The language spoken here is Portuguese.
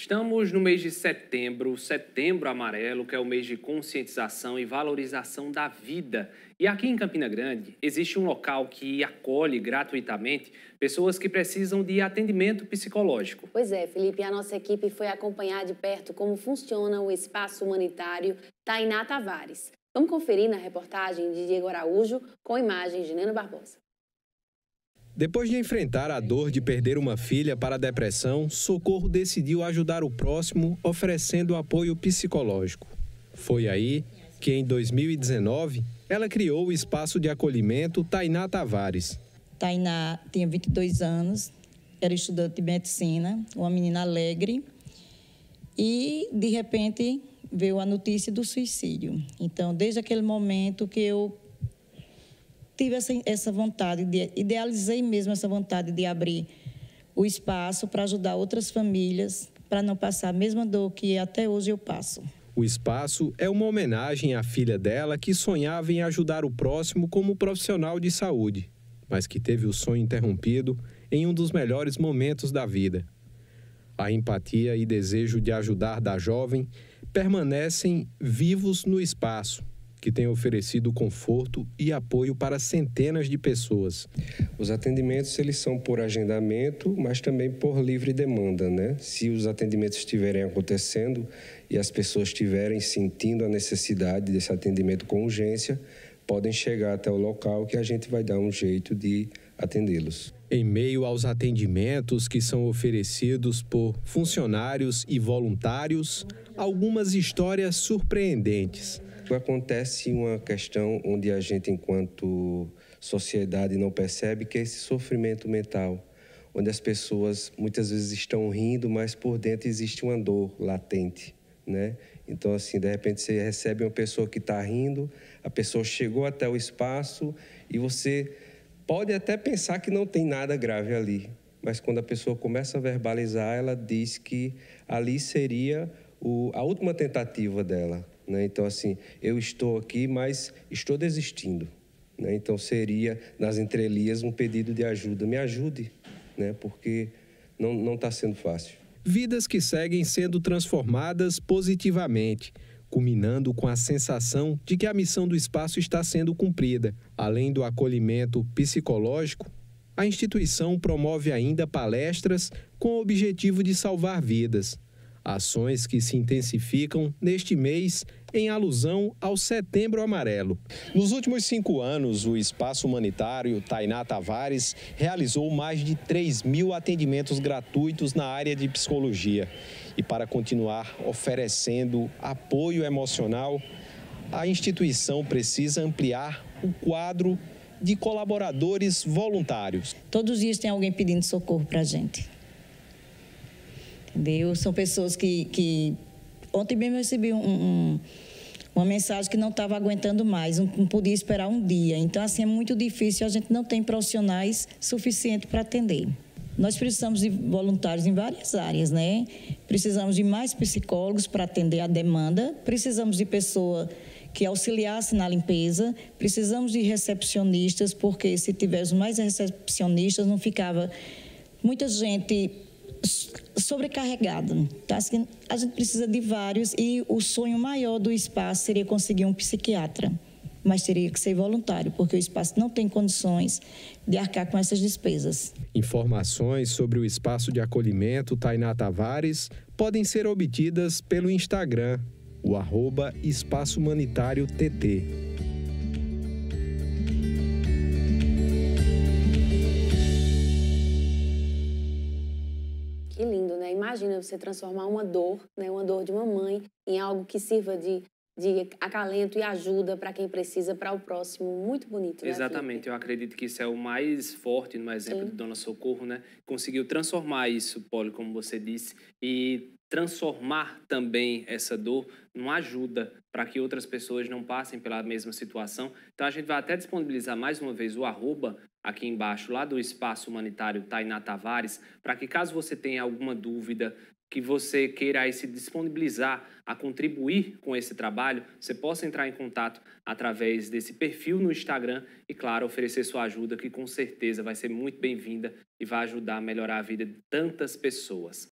Estamos no mês de setembro, setembro amarelo, que é o mês de conscientização e valorização da vida. E aqui em Campina Grande existe um local que acolhe gratuitamente pessoas que precisam de atendimento psicológico. Pois é, Felipe, a nossa equipe foi acompanhar de perto como funciona o espaço humanitário Tainá Tavares. Vamos conferir na reportagem de Diego Araújo com imagens de Nena Barbosa. Depois de enfrentar a dor de perder uma filha para a depressão, Socorro decidiu ajudar o próximo oferecendo apoio psicológico. Foi aí que, em 2019, ela criou o espaço de acolhimento Tainá Tavares. Tainá tinha 22 anos, era estudante de medicina, uma menina alegre, e de repente veio a notícia do suicídio. Então, desde aquele momento que eu tive essa, essa vontade, de, idealizei mesmo essa vontade de abrir o espaço para ajudar outras famílias para não passar a mesma dor que até hoje eu passo. O espaço é uma homenagem à filha dela que sonhava em ajudar o próximo como profissional de saúde, mas que teve o sonho interrompido em um dos melhores momentos da vida. A empatia e desejo de ajudar da jovem permanecem vivos no espaço, que tem oferecido conforto e apoio para centenas de pessoas. Os atendimentos eles são por agendamento, mas também por livre demanda, né? Se os atendimentos estiverem acontecendo e as pessoas estiverem sentindo a necessidade desse atendimento com urgência, podem chegar até o local que a gente vai dar um jeito de atendê-los. Em meio aos atendimentos que são oferecidos por funcionários e voluntários, algumas histórias surpreendentes. Tipo, acontece uma questão onde a gente, enquanto sociedade, não percebe, que é esse sofrimento mental, onde as pessoas muitas vezes estão rindo, mas por dentro existe uma dor latente. Né? Então, assim, de repente você recebe uma pessoa que está rindo, a pessoa chegou até o espaço e você pode até pensar que não tem nada grave ali, mas quando a pessoa começa a verbalizar, ela diz que ali seria o, a última tentativa dela, né? Então, assim, eu estou aqui, mas estou desistindo. Né? Então, seria, nas entrelinhas, um pedido de ajuda. Me ajude, né? porque não está sendo fácil. Vidas que seguem sendo transformadas positivamente culminando com a sensação de que a missão do espaço está sendo cumprida. Além do acolhimento psicológico, a instituição promove ainda palestras com o objetivo de salvar vidas. Ações que se intensificam neste mês em alusão ao Setembro Amarelo. Nos últimos cinco anos, o espaço humanitário Tainá Tavares realizou mais de 3 mil atendimentos gratuitos na área de psicologia. E para continuar oferecendo apoio emocional, a instituição precisa ampliar o quadro de colaboradores voluntários. Todos os dias tem alguém pedindo socorro para a gente. Entendeu? São pessoas que, que ontem mesmo eu recebi um, um uma mensagem que não estava aguentando mais, não, podia esperar um dia. Então, assim, é muito difícil, a gente não tem profissionais suficientes para atender. Nós precisamos de voluntários em várias áreas, né? Precisamos de mais psicólogos para atender a demanda, precisamos de pessoa que auxiliasse na limpeza, precisamos de recepcionistas, porque se tivéssemos mais recepcionistas, não ficava muita gente sobrecarregado. Tá? A gente precisa de vários e o sonho maior do espaço seria conseguir um psiquiatra, mas teria que ser voluntário, porque o espaço não tem condições de arcar com essas despesas. Informações sobre o espaço de acolhimento Tainá Tavares podem ser obtidas pelo Instagram, o arroba Espaço Humanitário TT. Que lindo, né? Imagina você transformar uma dor, né, uma dor de uma mãe, em algo que sirva de de acalento e ajuda para quem precisa, para o próximo. Muito bonito, né, Exatamente. Felipe? Eu acredito que isso é o mais forte no exemplo Sim. de Dona Socorro, né? Conseguiu transformar isso, Poli, como você disse, e transformar também essa dor numa ajuda para que outras pessoas não passem pela mesma situação. Então, a gente vai até disponibilizar mais uma vez o arroba aqui embaixo, lá do Espaço Humanitário Tainá Tavares, para que caso você tenha alguma dúvida, que você queira se disponibilizar a contribuir com esse trabalho, você possa entrar em contato através desse perfil no Instagram e, claro, oferecer sua ajuda, que com certeza vai ser muito bem-vinda e vai ajudar a melhorar a vida de tantas pessoas.